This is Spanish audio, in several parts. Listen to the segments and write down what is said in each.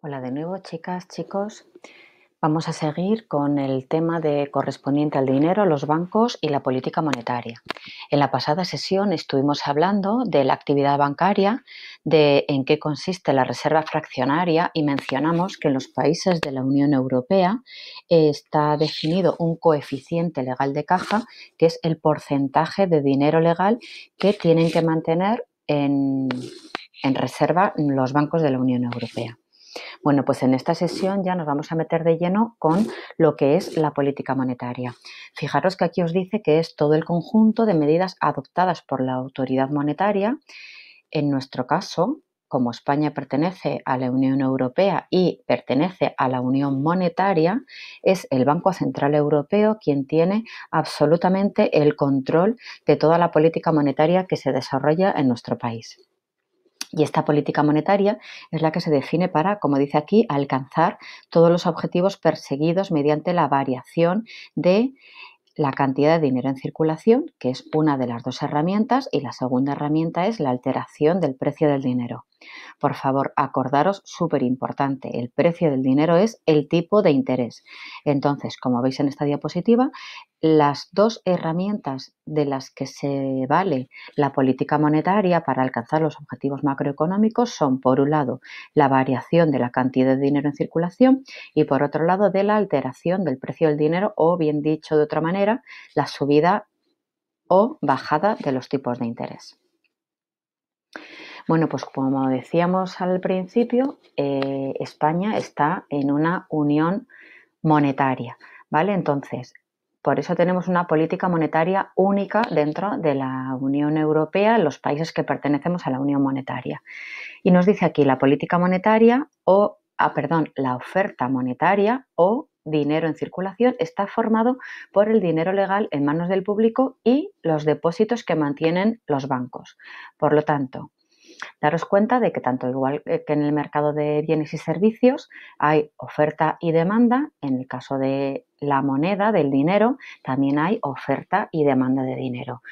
Hola de nuevo, chicas, chicos. Vamos a seguir con el tema de correspondiente al dinero, los bancos y la política monetaria. En la pasada sesión estuvimos hablando de la actividad bancaria, de en qué consiste la reserva fraccionaria y mencionamos que en los países de la Unión Europea está definido un coeficiente legal de caja, que es el porcentaje de dinero legal que tienen que mantener en, en reserva los bancos de la Unión Europea. Bueno, pues en esta sesión ya nos vamos a meter de lleno con lo que es la política monetaria. Fijaros que aquí os dice que es todo el conjunto de medidas adoptadas por la autoridad monetaria. En nuestro caso, como España pertenece a la Unión Europea y pertenece a la Unión Monetaria, es el Banco Central Europeo quien tiene absolutamente el control de toda la política monetaria que se desarrolla en nuestro país. Y esta política monetaria es la que se define para, como dice aquí, alcanzar todos los objetivos perseguidos mediante la variación de la cantidad de dinero en circulación, que es una de las dos herramientas, y la segunda herramienta es la alteración del precio del dinero. Por favor, acordaros, súper importante, el precio del dinero es el tipo de interés. Entonces, como veis en esta diapositiva, las dos herramientas de las que se vale la política monetaria para alcanzar los objetivos macroeconómicos son, por un lado, la variación de la cantidad de dinero en circulación y, por otro lado, de la alteración del precio del dinero o, bien dicho de otra manera, la subida o bajada de los tipos de interés. Bueno, pues como decíamos al principio, eh, España está en una unión monetaria, ¿vale? Entonces, por eso tenemos una política monetaria única dentro de la Unión Europea, los países que pertenecemos a la Unión Monetaria. Y nos dice aquí la política monetaria o, ah, perdón, la oferta monetaria o dinero en circulación está formado por el dinero legal en manos del público y los depósitos que mantienen los bancos. Por lo tanto, daros cuenta de que tanto igual eh, que en el mercado de bienes y servicios hay oferta y demanda, en el caso de la moneda, del dinero, también hay oferta y demanda de dinero.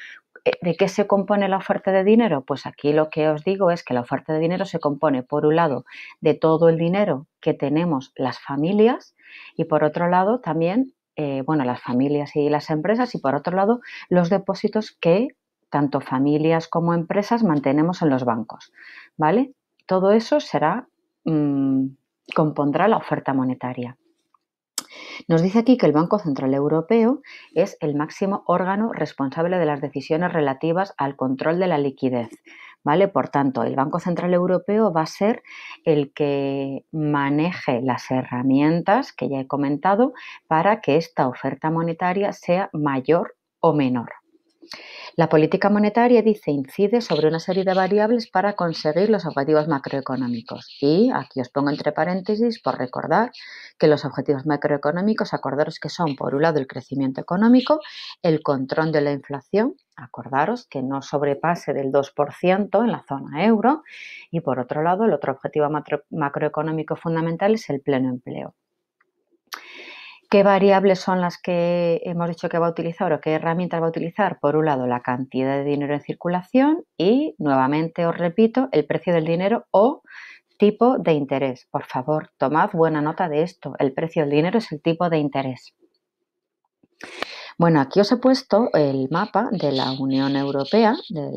Eh, ¿De qué se compone la oferta de dinero? Pues aquí lo que os digo es que la oferta de dinero se compone, por un lado, de todo el dinero que tenemos las familias y por otro lado también, eh, bueno, las familias y las empresas y por otro lado, los depósitos que tanto familias como empresas mantenemos en los bancos, ¿vale? Todo eso será, mm, compondrá la oferta monetaria. Nos dice aquí que el Banco Central Europeo es el máximo órgano responsable de las decisiones relativas al control de la liquidez. ¿Vale? Por tanto, el Banco Central Europeo va a ser el que maneje las herramientas que ya he comentado para que esta oferta monetaria sea mayor o menor. La política monetaria, dice, incide sobre una serie de variables para conseguir los objetivos macroeconómicos. Y aquí os pongo entre paréntesis por recordar que los objetivos macroeconómicos, acordaros que son, por un lado, el crecimiento económico, el control de la inflación, acordaros que no sobrepase del 2% en la zona euro, y por otro lado, el otro objetivo macroeconómico fundamental es el pleno empleo. ¿Qué variables son las que hemos dicho que va a utilizar o qué herramientas va a utilizar? Por un lado, la cantidad de dinero en circulación y, nuevamente os repito, el precio del dinero o tipo de interés. Por favor, tomad buena nota de esto. El precio del dinero es el tipo de interés. Bueno, aquí os he puesto el mapa de la Unión Europea, de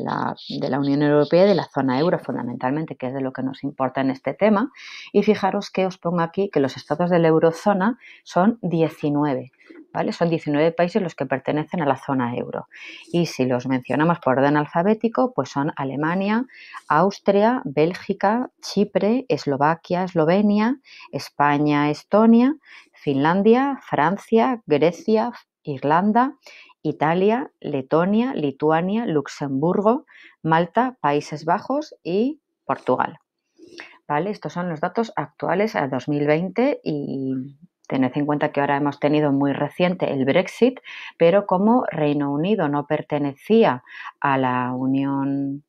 la, Unión Europea y de la zona euro fundamentalmente, que es de lo que nos importa en este tema. Y fijaros que os pongo aquí que los estados de la eurozona son 19. ¿Vale? Son 19 países los que pertenecen a la zona euro. Y si los mencionamos por orden alfabético, pues son Alemania, Austria, Bélgica, Chipre, Eslovaquia, Eslovenia, España, Estonia, Finlandia, Francia, Grecia, Irlanda, Italia, Letonia, Lituania, Luxemburgo, Malta, Países Bajos y Portugal. ¿Vale? Estos son los datos actuales a 2020 y tened en cuenta que ahora hemos tenido muy reciente el Brexit, pero como Reino Unido no pertenecía a la Unión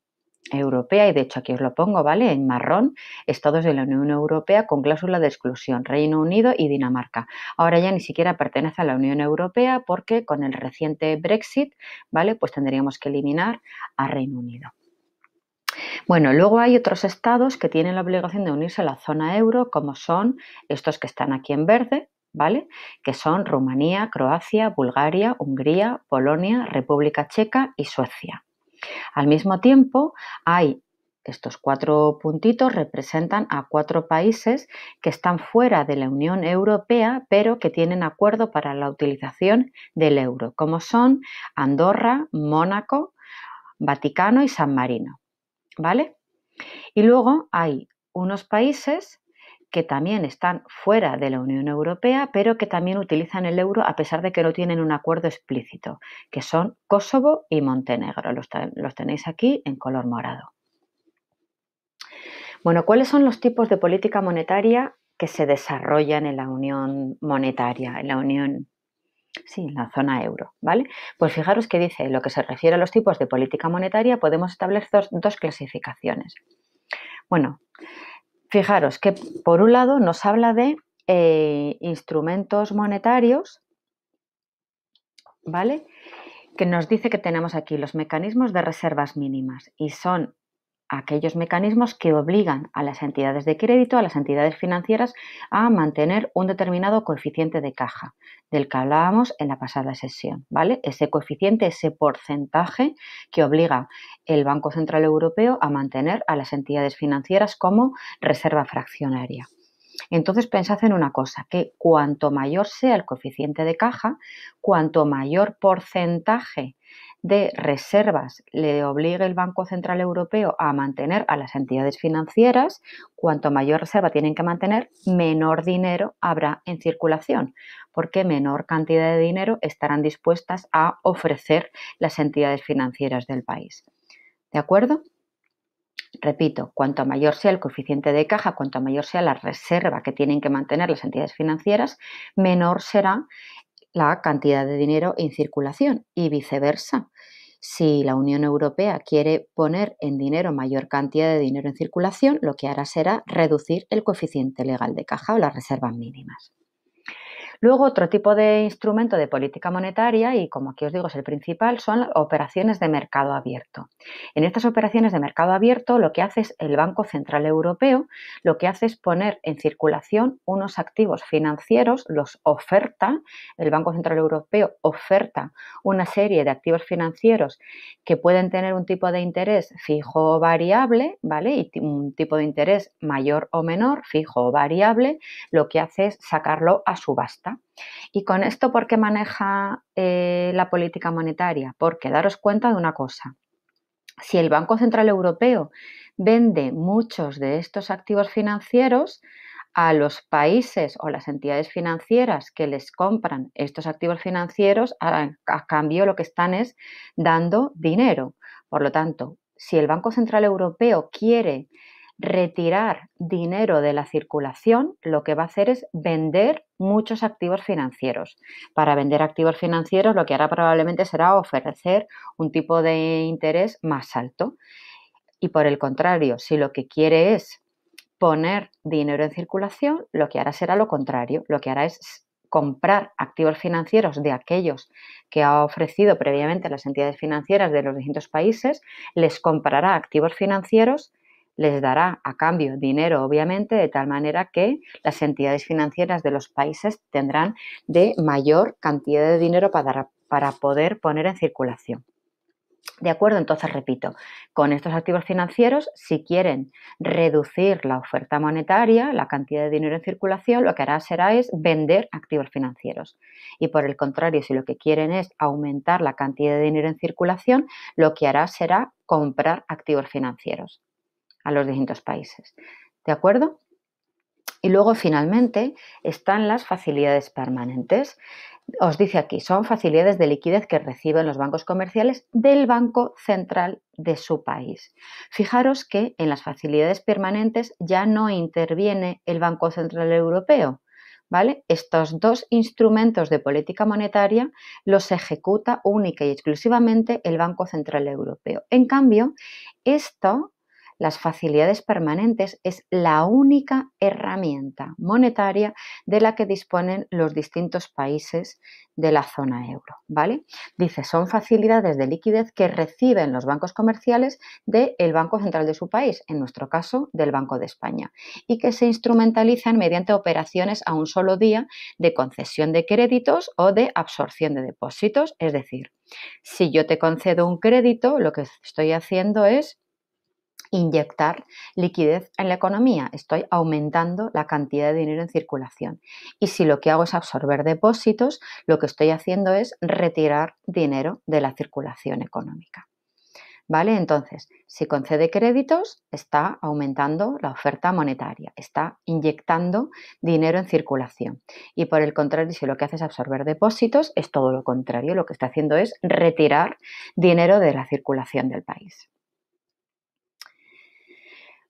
Europea, y de hecho aquí os lo pongo, ¿vale? En marrón, estados de la Unión Europea con cláusula de exclusión, Reino Unido y Dinamarca. Ahora ya ni siquiera pertenece a la Unión Europea porque con el reciente Brexit, ¿vale? Pues tendríamos que eliminar a Reino Unido. Bueno, luego hay otros estados que tienen la obligación de unirse a la zona euro, como son estos que están aquí en verde, ¿vale? Que son Rumanía, Croacia, Bulgaria, Hungría, Polonia, República Checa y Suecia. Al mismo tiempo, hay estos cuatro puntitos representan a cuatro países que están fuera de la Unión Europea, pero que tienen acuerdo para la utilización del euro, como son Andorra, Mónaco, Vaticano y San Marino. ¿Vale? Y luego hay unos países que también están fuera de la Unión Europea, pero que también utilizan el euro a pesar de que no tienen un acuerdo explícito, que son Kosovo y Montenegro. Los, tenéis aquí en color morado. Bueno, ¿cuáles son los tipos de política monetaria que se desarrollan en la Unión Monetaria, en la Unión Sí, en la zona euro, ¿vale? Pues fijaros que dice, lo que se refiere a los tipos de política monetaria, podemos establecer dos clasificaciones. Bueno, Fijaros que por un lado nos habla de eh, instrumentos monetarios, ¿vale? Que nos dice que tenemos aquí los mecanismos de reservas mínimas y son aquellos mecanismos que obligan a las entidades de crédito, a las entidades financieras, a mantener un determinado coeficiente de caja, del que hablábamos en la pasada sesión, ¿vale? Ese coeficiente, ese porcentaje que obliga el Banco Central Europeo a mantener a las entidades financieras como reserva fraccionaria. Entonces pensad en una cosa, que cuanto mayor sea el coeficiente de caja, cuanto mayor porcentaje de reservas le obligue el Banco Central Europeo a mantener a las entidades financieras, cuanto mayor reserva tienen que mantener, menor dinero habrá en circulación, porque menor cantidad de dinero estarán dispuestas a ofrecer las entidades financieras del país. ¿De acuerdo? Repito, cuanto mayor sea el coeficiente de caja, cuanto mayor sea la reserva que tienen que mantener las entidades financieras, menor será la cantidad de dinero en circulación y viceversa. Si la Unión Europea quiere poner en dinero mayor cantidad de dinero en circulación, lo que hará será reducir el coeficiente legal de caja o las reservas mínimas. Luego, otro tipo de instrumento de política monetaria, y como aquí os digo es el principal, son operaciones de mercado abierto. En estas operaciones de mercado abierto, lo que hace es el Banco Central Europeo, lo que hace es poner en circulación unos activos financieros, los oferta, el Banco Central Europeo oferta una serie de activos financieros que pueden tener un tipo de interés fijo o variable, ¿vale? Y un tipo de interés mayor o menor, fijo o variable, lo que hace es sacarlo a subasta. ¿Y con esto por qué maneja eh, la política monetaria? Porque daros cuenta de una cosa. Si el Banco Central Europeo vende muchos de estos activos financieros a los países o las entidades financieras que les compran estos activos financieros, a, a cambio lo que están es dando dinero. Por lo tanto, si el Banco Central Europeo quiere retirar dinero de la circulación lo que va a hacer es vender muchos activos financieros. Para vender activos financieros lo que hará probablemente será ofrecer un tipo de interés más alto. Y por el contrario, si lo que quiere es poner dinero en circulación, lo que hará será lo contrario. Lo que hará es comprar activos financieros de aquellos que ha ofrecido previamente las entidades financieras de los distintos países, les comprará activos financieros les dará a cambio dinero, obviamente, de tal manera que las entidades financieras de los países tendrán de mayor cantidad de dinero para, para poder poner en circulación. De acuerdo, entonces repito, con estos activos financieros, si quieren reducir la oferta monetaria, la cantidad de dinero en circulación, lo que hará será es vender activos financieros. Y por el contrario, si lo que quieren es aumentar la cantidad de dinero en circulación, lo que hará será comprar activos financieros a los distintos países. ¿De acuerdo? Y luego finalmente están las facilidades permanentes. Os dice aquí, son facilidades de liquidez que reciben los bancos comerciales del Banco Central de su país. Fijaros que en las facilidades permanentes ya no interviene el Banco Central Europeo. ¿Vale? Estos dos instrumentos de política monetaria los ejecuta única y exclusivamente el Banco Central Europeo. En cambio, esto las facilidades permanentes es la única herramienta monetaria de la que disponen los distintos países de la zona euro, ¿vale? Dice, son facilidades de liquidez que reciben los bancos comerciales del Banco Central de su país, en nuestro caso, del Banco de España, y que se instrumentalizan mediante operaciones a un solo día de concesión de créditos o de absorción de depósitos, es decir, si yo te concedo un crédito, lo que estoy haciendo es inyectar liquidez en la economía, estoy aumentando la cantidad de dinero en circulación. Y si lo que hago es absorber depósitos, lo que estoy haciendo es retirar dinero de la circulación económica. ¿Vale? Entonces, si concede créditos, está aumentando la oferta monetaria, está inyectando dinero en circulación. Y por el contrario, si lo que hace es absorber depósitos, es todo lo contrario, lo que está haciendo es retirar dinero de la circulación del país.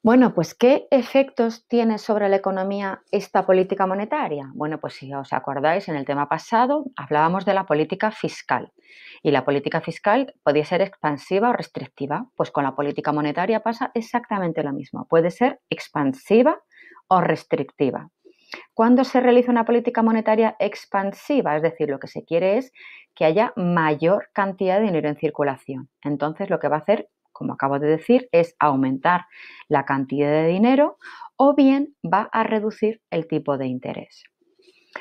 Bueno, pues ¿qué efectos tiene sobre la economía esta política monetaria? Bueno, pues si os acordáis, en el tema pasado hablábamos de la política fiscal y la política fiscal podía ser expansiva o restrictiva. Pues con la política monetaria pasa exactamente lo mismo. Puede ser expansiva o restrictiva. Cuando se realiza una política monetaria expansiva? Es decir, lo que se quiere es que haya mayor cantidad de dinero en circulación. Entonces, lo que va a hacer como acabo de decir, es aumentar la cantidad de dinero o bien va a reducir el tipo de interés.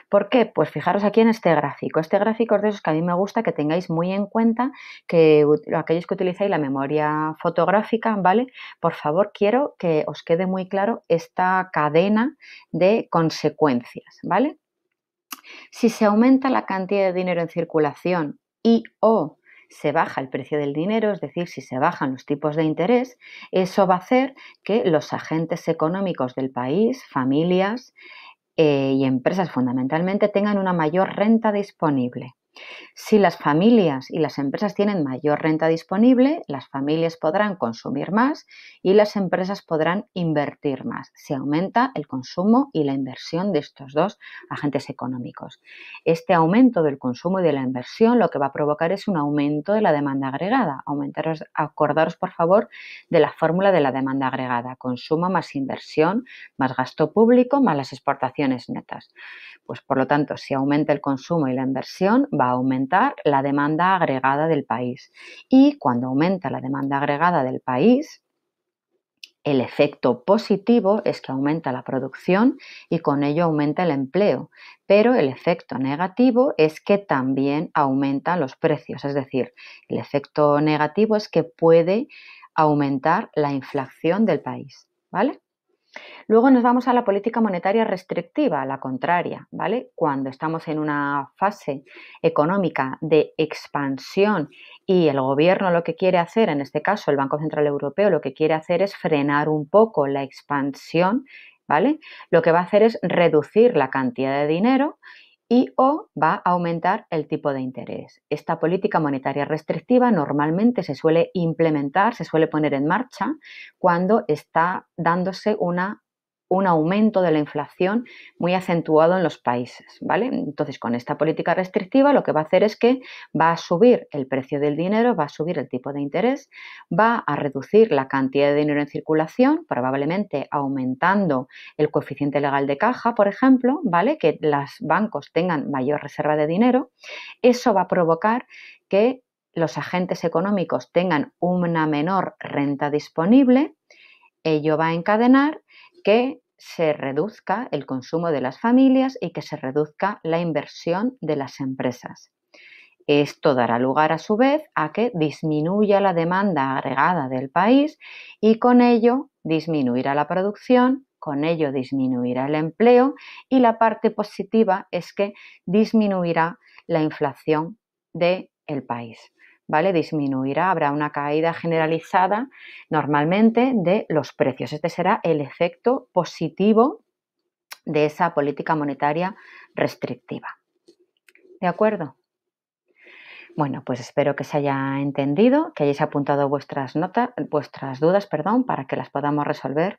¿Por qué? Pues fijaros aquí en este gráfico. Este gráfico es de esos que a mí me gusta que tengáis muy en cuenta que aquellos que utilizáis la memoria fotográfica, ¿vale? Por favor, quiero que os quede muy claro esta cadena de consecuencias, ¿vale? Si se aumenta la cantidad de dinero en circulación y o se baja el precio del dinero, es decir, si se bajan los tipos de interés, eso va a hacer que los agentes económicos del país, familias eh, y empresas fundamentalmente tengan una mayor renta disponible. Si las familias y las empresas tienen mayor renta disponible, las familias podrán consumir más y las empresas podrán invertir más. Se aumenta el consumo y la inversión de estos dos agentes económicos. Este aumento del consumo y de la inversión lo que va a provocar es un aumento de la demanda agregada. Aumentaros, acordaros, por favor, de la fórmula de la demanda agregada. Consumo más inversión, más gasto público, más las exportaciones netas. Pues por lo tanto, si aumenta el consumo y la inversión, va va a aumentar la demanda agregada del país. Y cuando aumenta la demanda agregada del país, el efecto positivo es que aumenta la producción y con ello aumenta el empleo, pero el efecto negativo es que también aumenta los precios, es decir, el efecto negativo es que puede aumentar la inflación del país, ¿vale? Luego nos vamos a la política monetaria restrictiva, la contraria, ¿vale? Cuando estamos en una fase económica de expansión y el gobierno lo que quiere hacer, en este caso el Banco Central Europeo, lo que quiere hacer es frenar un poco la expansión, ¿vale? Lo que va a hacer es reducir la cantidad de dinero y o va a aumentar el tipo de interés. Esta política monetaria restrictiva normalmente se suele implementar, se suele poner en marcha cuando está dándose una un aumento de la inflación muy acentuado en los países, ¿vale? Entonces, con esta política restrictiva lo que va a hacer es que va a subir el precio del dinero, va a subir el tipo de interés, va a reducir la cantidad de dinero en circulación, probablemente aumentando el coeficiente legal de caja, por ejemplo, ¿vale? Que los bancos tengan mayor reserva de dinero. Eso va a provocar que los agentes económicos tengan una menor renta disponible, ello va a encadenar que se reduzca el consumo de las familias y que se reduzca la inversión de las empresas. Esto dará lugar a su vez a que disminuya la demanda agregada del país y con ello disminuirá la producción, con ello disminuirá el empleo y la parte positiva es que disminuirá la inflación del el país. ¿vale? Disminuirá, habrá una caída generalizada normalmente de los precios. Este será el efecto positivo de esa política monetaria restrictiva. ¿De acuerdo? Bueno, pues espero que se haya entendido, que hayáis apuntado vuestras, notas, vuestras dudas perdón, para que las podamos resolver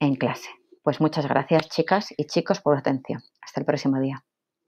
en clase. Pues muchas gracias chicas y chicos por la atención. Hasta el próximo día.